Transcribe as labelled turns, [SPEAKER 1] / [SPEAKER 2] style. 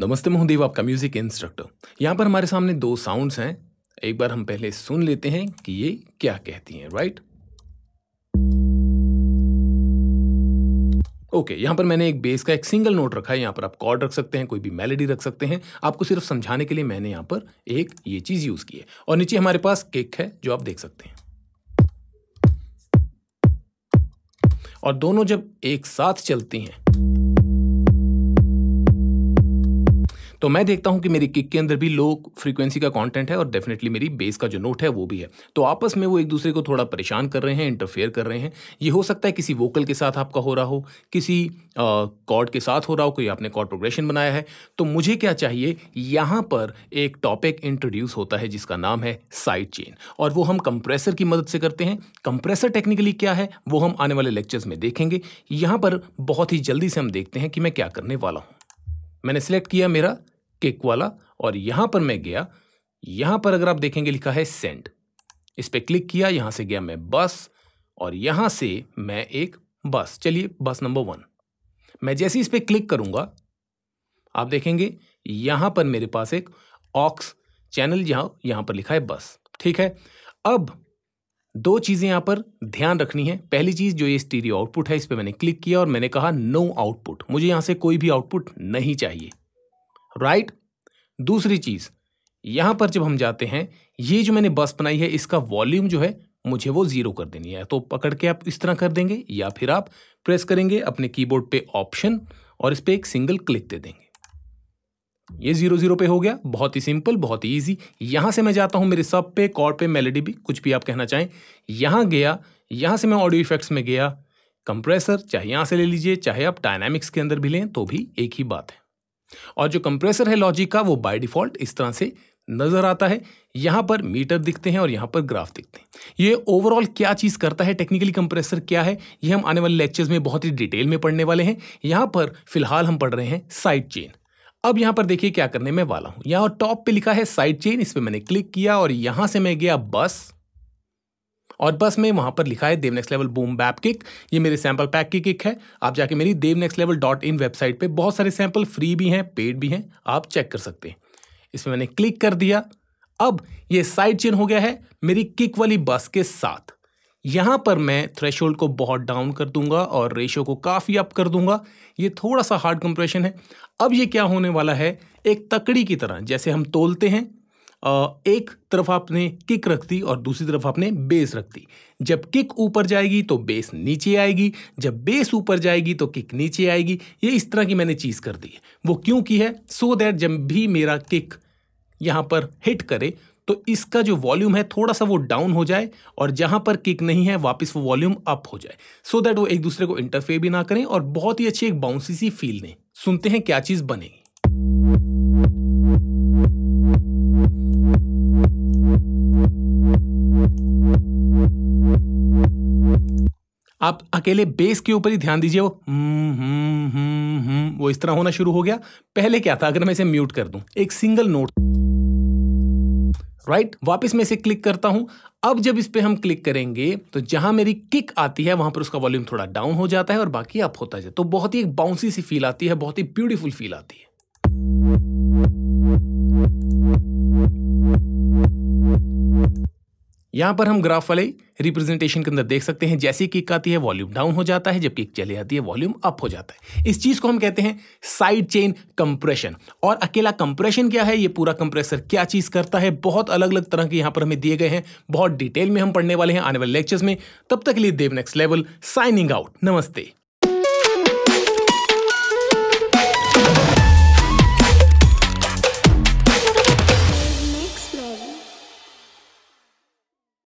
[SPEAKER 1] नमस्ते मोहदेव आपका music instructor यहाँ पर हमारे सामने दो साउंड्स हैं एक बार हम पहले सुन लेते हैं कि ये क्या कहती हैं राइट ओके okay, यहाँ पर मैंने एक बेस का एक सिंगल नोट रखा है यहाँ पर आप कॉर्ड रख सकते हैं कोई भी मेलेडी रख सकते हैं आपको सिर्फ समझाने के लिए मैंने यहाँ पर एक ये चीज़ यूज़ की है और नीचे हमारे पास केक है जो आप देख सकते हैं और दोनों जब एक साथ चलती हैं तो मैं देखता हूँ कि मेरी किक के अंदर भी लो फ्रीक्वेंसी का कॉन्टेंट है और डेफिनेटली मेरी बेस का जो नोट है वो भी है तो आपस में वो एक दूसरे को थोड़ा परेशान कर रहे हैं इंटरफेयर कर रहे हैं ये हो सकता है किसी वोकल के साथ आपका हो रहा हो किसी कॉर्ड के साथ हो रहा हो कोई आपने कॉर्ड प्रोग्रेशन बनाया है तो मुझे क्या चाहिए यहाँ पर एक टॉपिक इंट्रोड्यूस होता है जिसका नाम है साइड चेन और वो हम कंप्रेसर की मदद से करते हैं कंप्रेसर टेक्निकली क्या है वो हम आने वाले लेक्चर्स में देखेंगे यहाँ पर बहुत ही जल्दी से हम देखते हैं कि मैं क्या करने वाला हूँ मैंने सेलेक्ट किया मेरा किक वाला और यहां पर मैं गया यहां पर अगर आप देखेंगे लिखा है सेंड इस पर क्लिक किया यहां से गया मैं बस और यहां से मैं एक बस चलिए बस नंबर वन मैं जैसे इस पर क्लिक करूंगा आप देखेंगे यहां पर मेरे पास एक ऑक्स चैनल यहां यहां पर लिखा है बस ठीक है अब दो चीज़ें यहां पर ध्यान रखनी है पहली चीज़ जो ये स्टीरियो आउटपुट है इस पर मैंने क्लिक किया और मैंने कहा नो आउटपुट मुझे यहाँ से कोई भी आउटपुट नहीं चाहिए राइट दूसरी चीज यहां पर जब हम जाते हैं ये जो मैंने बस बनाई है इसका वॉल्यूम जो है मुझे वो जीरो कर देनी है तो पकड़ के आप इस तरह कर देंगे या फिर आप प्रेस करेंगे अपने कीबोर्ड पे ऑप्शन और इस पर एक सिंगल क्लिक दे देंगे ये जीरो जीरो पे हो गया बहुत ही सिंपल बहुत ही ईजी यहां से मैं जाता हूं मेरे सब पे कॉर्ड पे मेलेडी भी कुछ भी आप कहना चाहें यहां गया यहां से मैं ऑडियो इफेक्ट्स में गया कंप्रेसर चाहे यहां से ले लीजिए चाहे आप डायनामिक्स के अंदर भी लें तो भी एक ही बात है और जो कंप्रेसर है लॉजिक का वो बाय डिफॉल्ट इस तरह से नज़र आता है यहाँ पर मीटर दिखते हैं और यहाँ पर ग्राफ दिखते हैं ये ओवरऑल क्या चीज़ करता है टेक्निकली कंप्रेसर क्या है ये हम आने वाले लेक्चर्स में बहुत ही डिटेल में पढ़ने वाले हैं यहाँ पर फिलहाल हम पढ़ रहे हैं साइड चेन अब यहाँ पर देखिए क्या करने में वाला हूँ यहाँ टॉप पे लिखा है साइड चेन इस पर मैंने क्लिक किया और यहाँ से मैं गया बस और बस में वहाँ पर लिखा है Dev next level boom bap kick ये मेरे सैंपल पैक की किक है आप जाके मेरी Dev next level dot in website पर बहुत सारे सैंपल फ्री भी हैं पेड भी हैं आप चेक कर सकते हैं इसमें मैंने क्लिक कर दिया अब ये साइड चेन हो गया है मेरी किक वाली बस के साथ यहाँ पर मैं थ्रेश को बहुत डाउन कर दूंगा और रेशो को काफ़ी अप कर दूंगा ये थोड़ा सा हार्ड कंप्रेशन है अब ये क्या होने वाला है एक तकड़ी की तरह जैसे हम तोलते हैं एक तरफ आपने किक रख दी और दूसरी तरफ आपने बेस रख दी जब किक ऊपर जाएगी तो बेस नीचे आएगी जब बेस ऊपर जाएगी तो किक नीचे आएगी ये इस तरह की मैंने चीज़ कर दी है वो क्यों की है सो so दैट जब भी मेरा किक यहाँ पर हिट करे तो इसका जो वॉल्यूम है थोड़ा सा वो डाउन हो जाए और जहाँ पर किक नहीं है वापस वो वॉल्यूम अप हो जाए सो so दैट वो एक दूसरे को इंटरफेयर भी ना करें और बहुत ही अच्छी एक बाउंसी सी फील दें सुनते हैं क्या चीज़ बनेगी आप अकेले बेस के ऊपर ही ध्यान दीजिए वो हम्म, हम्म, हम्म, हम्म वो इस तरह होना शुरू हो गया पहले क्या था अगर मैं इसे म्यूट कर दूं एक सिंगल नोट राइट right? वापस मैं इसे क्लिक करता हूं अब जब इस पर हम क्लिक करेंगे तो जहां मेरी किक आती है वहां पर उसका वॉल्यूम थोड़ा डाउन हो जाता है और बाकी अप होता जाए तो बहुत ही एक बाउंसी सी फील आती है बहुत ही ब्यूटीफुल फील आती है यहाँ पर हम ग्राफ वाले रिप्रेजेंटेशन के अंदर देख सकते हैं जैसे किक आती है वॉल्यूम डाउन हो जाता है जबकि चले आती है वॉल्यूम अप हो जाता है इस चीज को हम कहते हैं साइड चेन कंप्रेशन और अकेला कंप्रेशन क्या है ये पूरा कंप्रेसर क्या चीज करता है बहुत अलग अलग तरह के यहाँ पर हमें दिए गए हैं बहुत डिटेल में हम पढ़ने वाले हैं आने वाले लेक्चर्स में तब तक के लिए Dev next level signing out नमस्ते